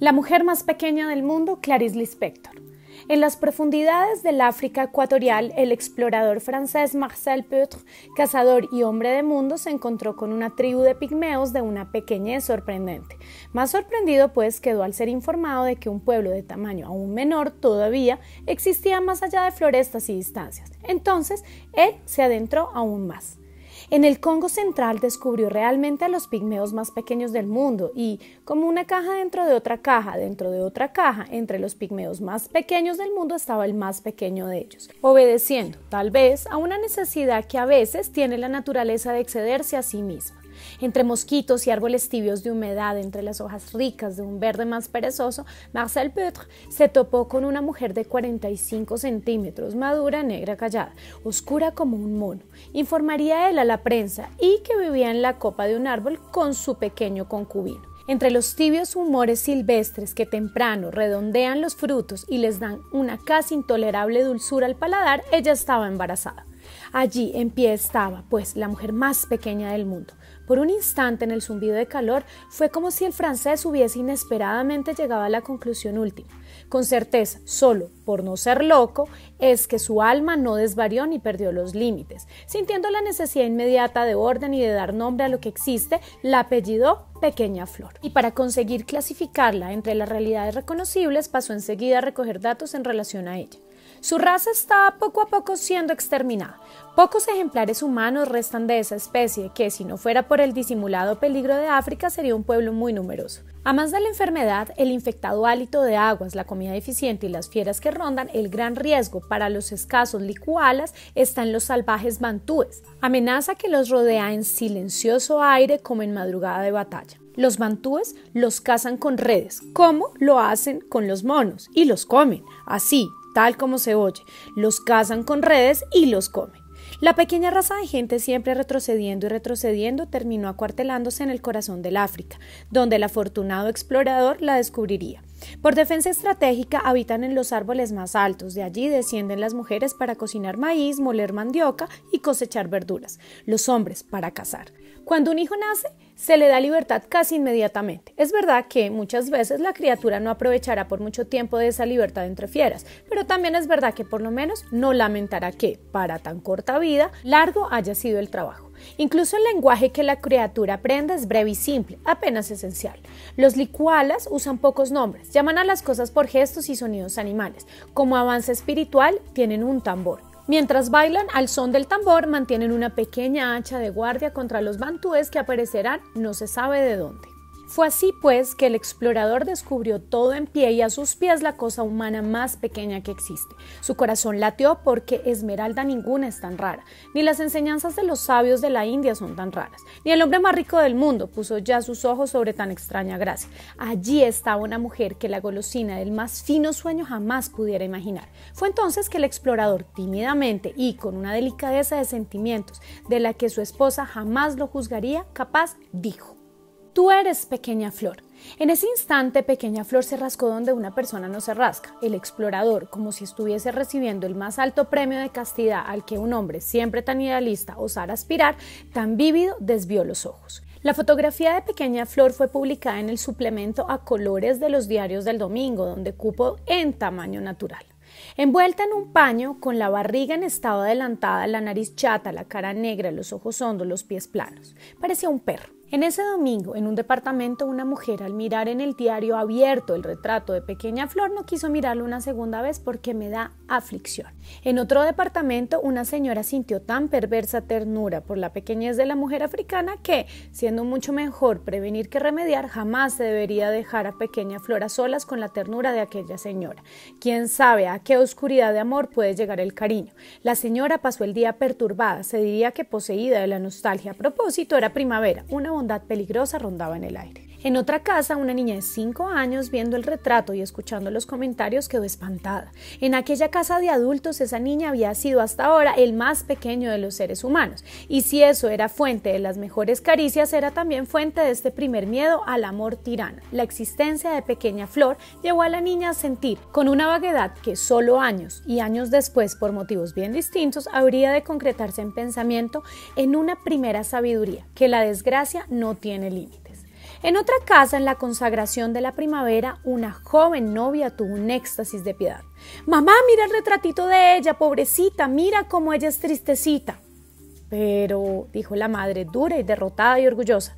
La mujer más pequeña del mundo, Clarice Lispector. En las profundidades del África ecuatorial, el explorador francés Marcel Peutre, cazador y hombre de mundo, se encontró con una tribu de pigmeos de una pequeñez sorprendente. Más sorprendido, pues, quedó al ser informado de que un pueblo de tamaño aún menor todavía existía más allá de florestas y distancias. Entonces, él se adentró aún más. En el Congo Central descubrió realmente a los pigmeos más pequeños del mundo y, como una caja dentro de otra caja, dentro de otra caja, entre los pigmeos más pequeños del mundo estaba el más pequeño de ellos, obedeciendo, tal vez, a una necesidad que a veces tiene la naturaleza de excederse a sí misma. Entre mosquitos y árboles tibios de humedad, entre las hojas ricas de un verde más perezoso, Marcel Peutre se topó con una mujer de 45 centímetros, madura, negra, callada, oscura como un mono. Informaría él a la prensa y que vivía en la copa de un árbol con su pequeño concubino. Entre los tibios humores silvestres que temprano redondean los frutos y les dan una casi intolerable dulzura al paladar, ella estaba embarazada. Allí en pie estaba, pues, la mujer más pequeña del mundo. Por un instante en el zumbido de calor fue como si el francés hubiese inesperadamente llegado a la conclusión última. Con certeza, solo por no ser loco, es que su alma no desvarió ni perdió los límites. Sintiendo la necesidad inmediata de orden y de dar nombre a lo que existe, la apellidó Pequeña Flor. Y para conseguir clasificarla entre las realidades reconocibles, pasó enseguida a recoger datos en relación a ella. Su raza está poco a poco siendo exterminada. Pocos ejemplares humanos restan de esa especie, que si no fuera por el disimulado peligro de África sería un pueblo muy numeroso. A más de la enfermedad, el infectado hálito de aguas, la comida deficiente y las fieras que rondan, el gran riesgo para los escasos licualas está en los salvajes bantúes, amenaza que los rodea en silencioso aire como en madrugada de batalla. Los bantúes los cazan con redes, como lo hacen con los monos, y los comen. Así, tal como se oye, los cazan con redes y los comen. La pequeña raza de gente siempre retrocediendo y retrocediendo terminó acuartelándose en el corazón del África, donde el afortunado explorador la descubriría. Por defensa estratégica habitan en los árboles más altos, de allí descienden las mujeres para cocinar maíz, moler mandioca y cosechar verduras, los hombres para cazar. Cuando un hijo nace, se le da libertad casi inmediatamente. Es verdad que muchas veces la criatura no aprovechará por mucho tiempo de esa libertad entre fieras, pero también es verdad que por lo menos no lamentará que, para tan corta vida, largo haya sido el trabajo. Incluso el lenguaje que la criatura aprende es breve y simple, apenas esencial. Los licualas usan pocos nombres, llaman a las cosas por gestos y sonidos animales. Como avance espiritual, tienen un tambor. Mientras bailan al son del tambor, mantienen una pequeña hacha de guardia contra los bantúes que aparecerán no se sabe de dónde. Fue así pues que el explorador descubrió todo en pie y a sus pies la cosa humana más pequeña que existe. Su corazón lateó porque esmeralda ninguna es tan rara, ni las enseñanzas de los sabios de la India son tan raras, ni el hombre más rico del mundo puso ya sus ojos sobre tan extraña gracia. Allí estaba una mujer que la golosina del más fino sueño jamás pudiera imaginar. Fue entonces que el explorador tímidamente y con una delicadeza de sentimientos de la que su esposa jamás lo juzgaría capaz, dijo. Tú eres pequeña flor. En ese instante, Pequeña Flor se rascó donde una persona no se rasca. El explorador, como si estuviese recibiendo el más alto premio de castidad al que un hombre siempre tan idealista osara aspirar, tan vívido, desvió los ojos. La fotografía de Pequeña Flor fue publicada en el suplemento a colores de los diarios del domingo, donde cupo en tamaño natural. Envuelta en un paño, con la barriga en estado adelantada, la nariz chata, la cara negra, los ojos hondos, los pies planos. Parecía un perro. En ese domingo, en un departamento, una mujer al mirar en el diario abierto el retrato de Pequeña Flor no quiso mirarlo una segunda vez porque me da aflicción. En otro departamento, una señora sintió tan perversa ternura por la pequeñez de la mujer africana que, siendo mucho mejor prevenir que remediar, jamás se debería dejar a Pequeña Flor a solas con la ternura de aquella señora. Quién sabe a qué oscuridad de amor puede llegar el cariño. La señora pasó el día perturbada, se diría que poseída de la nostalgia. A propósito, era primavera, una bondad peligrosa rondaba en el aire. En otra casa, una niña de 5 años, viendo el retrato y escuchando los comentarios, quedó espantada. En aquella casa de adultos, esa niña había sido hasta ahora el más pequeño de los seres humanos. Y si eso era fuente de las mejores caricias, era también fuente de este primer miedo al amor tirano. La existencia de Pequeña Flor llevó a la niña a sentir, con una vaguedad que solo años y años después, por motivos bien distintos, habría de concretarse en pensamiento, en una primera sabiduría, que la desgracia no tiene límite. En otra casa, en la consagración de la primavera, una joven novia tuvo un éxtasis de piedad. Mamá, mira el retratito de ella, pobrecita, mira cómo ella es tristecita. Pero, dijo la madre, dura y derrotada y orgullosa,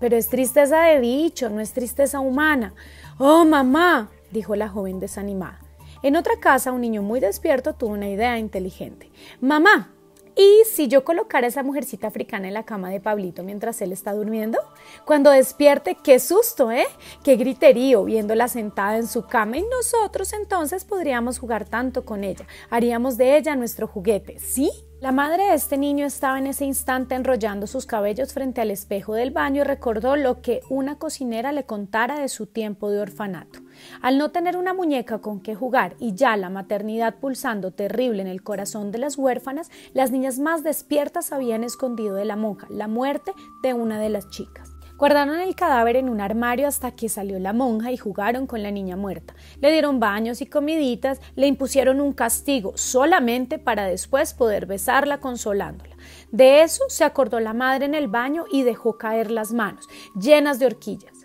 pero es tristeza de dicho, no es tristeza humana. Oh, mamá, dijo la joven desanimada. En otra casa, un niño muy despierto tuvo una idea inteligente. Mamá, y si yo colocara a esa mujercita africana en la cama de Pablito mientras él está durmiendo, cuando despierte, qué susto, ¿eh? Qué griterío viéndola sentada en su cama y nosotros entonces podríamos jugar tanto con ella. Haríamos de ella nuestro juguete, ¿sí? La madre de este niño estaba en ese instante enrollando sus cabellos frente al espejo del baño y recordó lo que una cocinera le contara de su tiempo de orfanato. Al no tener una muñeca con que jugar y ya la maternidad pulsando terrible en el corazón de las huérfanas, las niñas más despiertas habían escondido de la monja la muerte de una de las chicas. Guardaron el cadáver en un armario hasta que salió la monja y jugaron con la niña muerta. Le dieron baños y comiditas, le impusieron un castigo solamente para después poder besarla consolándola. De eso se acordó la madre en el baño y dejó caer las manos, llenas de horquillas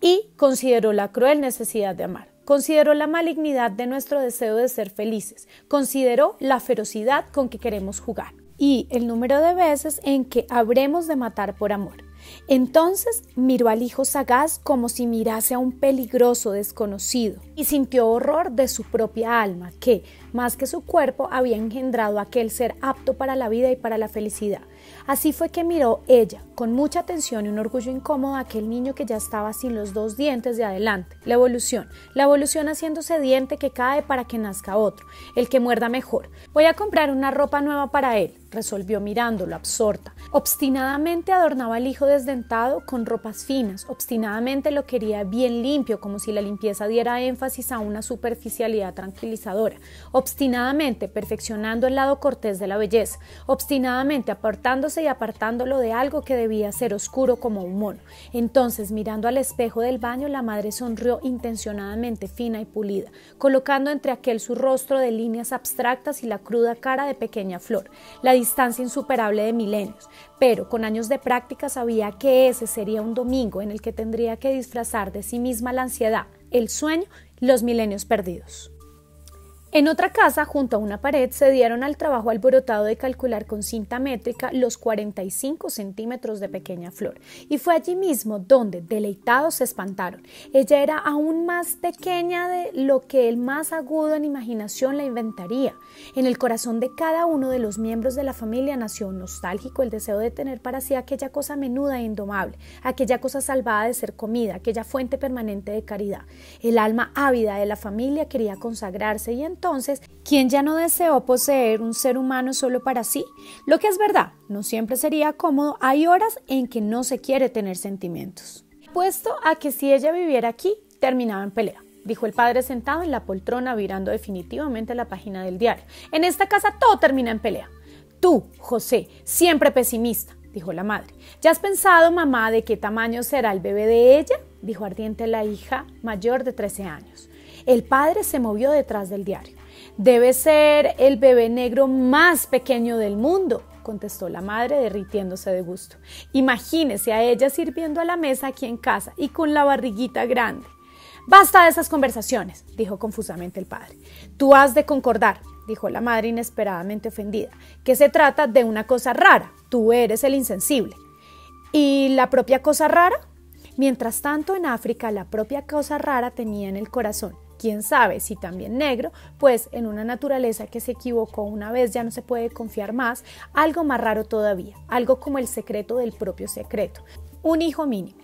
y consideró la cruel necesidad de amar, consideró la malignidad de nuestro deseo de ser felices, consideró la ferocidad con que queremos jugar y el número de veces en que habremos de matar por amor. Entonces miró al hijo sagaz como si mirase a un peligroso desconocido y sintió horror de su propia alma, que, más que su cuerpo, había engendrado aquel ser apto para la vida y para la felicidad. Así fue que miró ella con mucha atención y un orgullo incómodo a aquel niño que ya estaba sin los dos dientes de adelante. La evolución, la evolución haciéndose diente que cae para que nazca otro, el que muerda mejor. Voy a comprar una ropa nueva para él resolvió mirándolo, absorta. Obstinadamente adornaba al hijo desdentado con ropas finas, obstinadamente lo quería bien limpio, como si la limpieza diera énfasis a una superficialidad tranquilizadora, obstinadamente perfeccionando el lado cortés de la belleza, obstinadamente apartándose y apartándolo de algo que debía ser oscuro como un mono. Entonces, mirando al espejo del baño, la madre sonrió intencionadamente fina y pulida, colocando entre aquel su rostro de líneas abstractas y la cruda cara de pequeña flor. La distancia insuperable de milenios, pero con años de práctica sabía que ese sería un domingo en el que tendría que disfrazar de sí misma la ansiedad, el sueño, los milenios perdidos. En otra casa, junto a una pared, se dieron al trabajo alborotado de calcular con cinta métrica los 45 centímetros de pequeña flor. Y fue allí mismo donde, deleitados, se espantaron. Ella era aún más pequeña de lo que el más agudo en imaginación la inventaría. En el corazón de cada uno de los miembros de la familia nació nostálgico el deseo de tener para sí aquella cosa menuda e indomable, aquella cosa salvada de ser comida, aquella fuente permanente de caridad. El alma ávida de la familia quería consagrarse y en entonces quien ya no deseó poseer un ser humano solo para sí? Lo que es verdad, no siempre sería cómodo, hay horas en que no se quiere tener sentimientos. Puesto a que si ella viviera aquí, terminaba en pelea dijo el padre sentado en la poltrona virando definitivamente la página del diario. En esta casa todo termina en pelea. Tú, José, siempre pesimista, dijo la madre. ¿Ya has pensado, mamá, de qué tamaño será el bebé de ella? dijo ardiente la hija mayor de 13 años. El padre se movió detrás del diario. Debe ser el bebé negro más pequeño del mundo, contestó la madre derritiéndose de gusto. Imagínese a ella sirviendo a la mesa aquí en casa y con la barriguita grande. Basta de esas conversaciones, dijo confusamente el padre. Tú has de concordar, dijo la madre inesperadamente ofendida, que se trata de una cosa rara. Tú eres el insensible. ¿Y la propia cosa rara? Mientras tanto, en África, la propia cosa rara tenía en el corazón quién sabe si también negro, pues en una naturaleza que se equivocó una vez ya no se puede confiar más, algo más raro todavía, algo como el secreto del propio secreto, un hijo mínimo.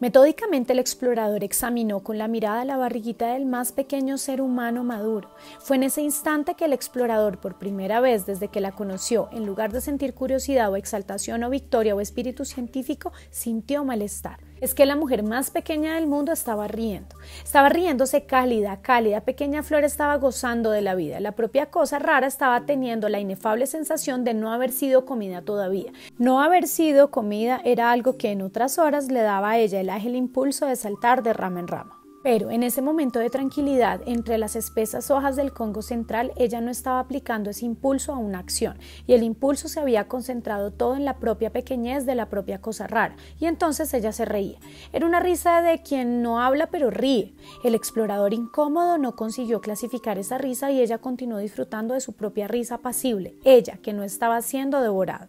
Metódicamente el explorador examinó con la mirada la barriguita del más pequeño ser humano maduro. Fue en ese instante que el explorador, por primera vez desde que la conoció, en lugar de sentir curiosidad o exaltación o victoria o espíritu científico, sintió malestar es que la mujer más pequeña del mundo estaba riendo. Estaba riéndose cálida, cálida, pequeña flor estaba gozando de la vida. La propia cosa rara estaba teniendo la inefable sensación de no haber sido comida todavía. No haber sido comida era algo que en otras horas le daba a ella el ágil impulso de saltar de rama en rama. Pero en ese momento de tranquilidad, entre las espesas hojas del Congo Central, ella no estaba aplicando ese impulso a una acción, y el impulso se había concentrado todo en la propia pequeñez de la propia cosa rara, y entonces ella se reía. Era una risa de quien no habla pero ríe. El explorador incómodo no consiguió clasificar esa risa y ella continuó disfrutando de su propia risa pasible. ella que no estaba siendo devorada.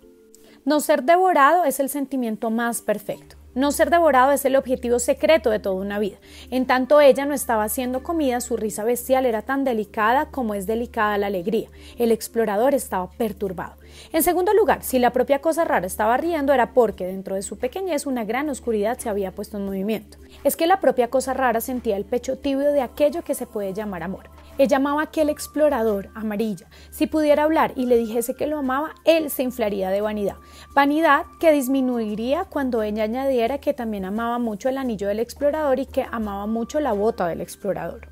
No ser devorado es el sentimiento más perfecto. No ser devorado es el objetivo secreto de toda una vida. En tanto ella no estaba haciendo comida, su risa bestial era tan delicada como es delicada la alegría. El explorador estaba perturbado. En segundo lugar, si la propia cosa rara estaba riendo era porque dentro de su pequeñez una gran oscuridad se había puesto en movimiento. Es que la propia cosa rara sentía el pecho tibio de aquello que se puede llamar amor. Ella llamaba aquel explorador amarilla. Si pudiera hablar y le dijese que lo amaba, él se inflaría de vanidad. Vanidad que disminuiría cuando ella añadiera que también amaba mucho el anillo del explorador y que amaba mucho la bota del explorador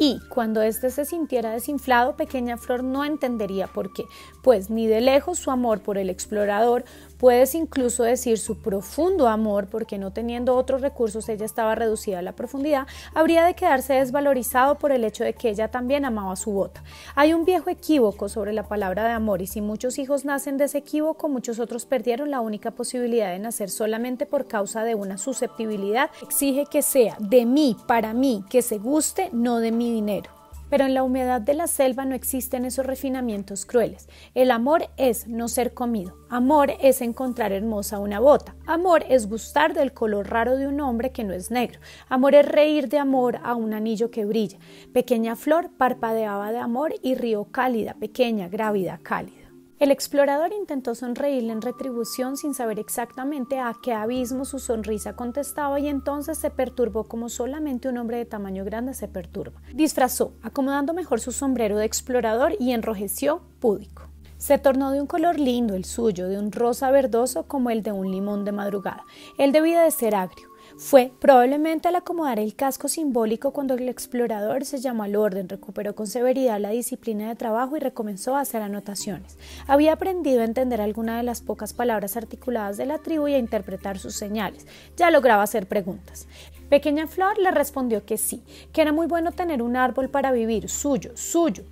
y cuando éste se sintiera desinflado, Pequeña Flor no entendería por qué, pues ni de lejos su amor por el explorador, puedes incluso decir su profundo amor, porque no teniendo otros recursos ella estaba reducida a la profundidad, habría de quedarse desvalorizado por el hecho de que ella también amaba su bota. Hay un viejo equívoco sobre la palabra de amor y si muchos hijos nacen de ese equívoco, muchos otros perdieron la única posibilidad de nacer solamente por causa de una susceptibilidad. Exige que sea de mí, para mí, que se guste, no de mí dinero. Pero en la humedad de la selva no existen esos refinamientos crueles. El amor es no ser comido. Amor es encontrar hermosa una bota. Amor es gustar del color raro de un hombre que no es negro. Amor es reír de amor a un anillo que brilla. Pequeña flor parpadeaba de amor y río cálida, pequeña, grávida, cálida. El explorador intentó sonreírle en retribución sin saber exactamente a qué abismo su sonrisa contestaba y entonces se perturbó como solamente un hombre de tamaño grande se perturba. Disfrazó, acomodando mejor su sombrero de explorador y enrojeció púdico. Se tornó de un color lindo el suyo, de un rosa verdoso como el de un limón de madrugada. Él debía de ser agrio, fue probablemente al acomodar el casco simbólico cuando el explorador se llamó al orden, recuperó con severidad la disciplina de trabajo y recomenzó a hacer anotaciones. Había aprendido a entender alguna de las pocas palabras articuladas de la tribu y a interpretar sus señales. Ya lograba hacer preguntas. Pequeña Flor le respondió que sí, que era muy bueno tener un árbol para vivir, suyo, suyo,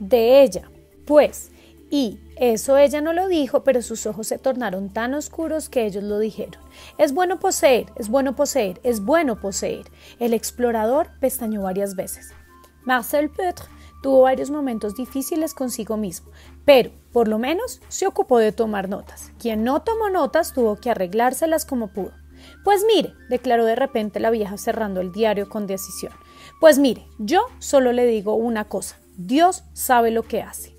de ella. Pues, y eso ella no lo dijo, pero sus ojos se tornaron tan oscuros que ellos lo dijeron. Es bueno poseer, es bueno poseer, es bueno poseer. El explorador pestañó varias veces. Marcel Peutre tuvo varios momentos difíciles consigo mismo, pero por lo menos se ocupó de tomar notas. Quien no tomó notas tuvo que arreglárselas como pudo. Pues mire, declaró de repente la vieja cerrando el diario con decisión. Pues mire, yo solo le digo una cosa, Dios sabe lo que hace.